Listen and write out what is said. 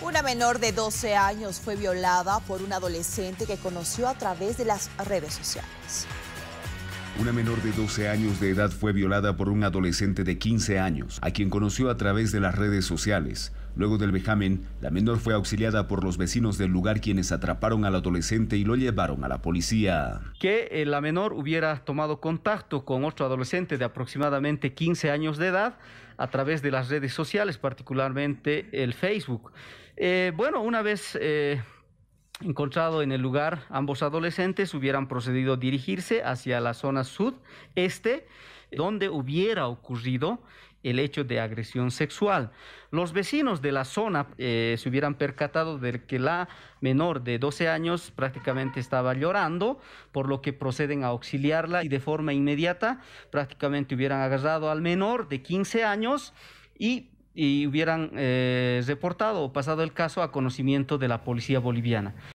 Una menor de 12 años fue violada por un adolescente que conoció a través de las redes sociales. Una menor de 12 años de edad fue violada por un adolescente de 15 años, a quien conoció a través de las redes sociales. Luego del vejamen, la menor fue auxiliada por los vecinos del lugar quienes atraparon al adolescente y lo llevaron a la policía. Que eh, la menor hubiera tomado contacto con otro adolescente de aproximadamente 15 años de edad a través de las redes sociales, particularmente el Facebook. Eh, bueno, una vez eh, encontrado en el lugar, ambos adolescentes hubieran procedido a dirigirse hacia la zona sudeste, donde hubiera ocurrido el hecho de agresión sexual. Los vecinos de la zona eh, se hubieran percatado de que la menor de 12 años prácticamente estaba llorando, por lo que proceden a auxiliarla y de forma inmediata prácticamente hubieran agarrado al menor de 15 años y y hubieran eh, reportado o pasado el caso a conocimiento de la policía boliviana.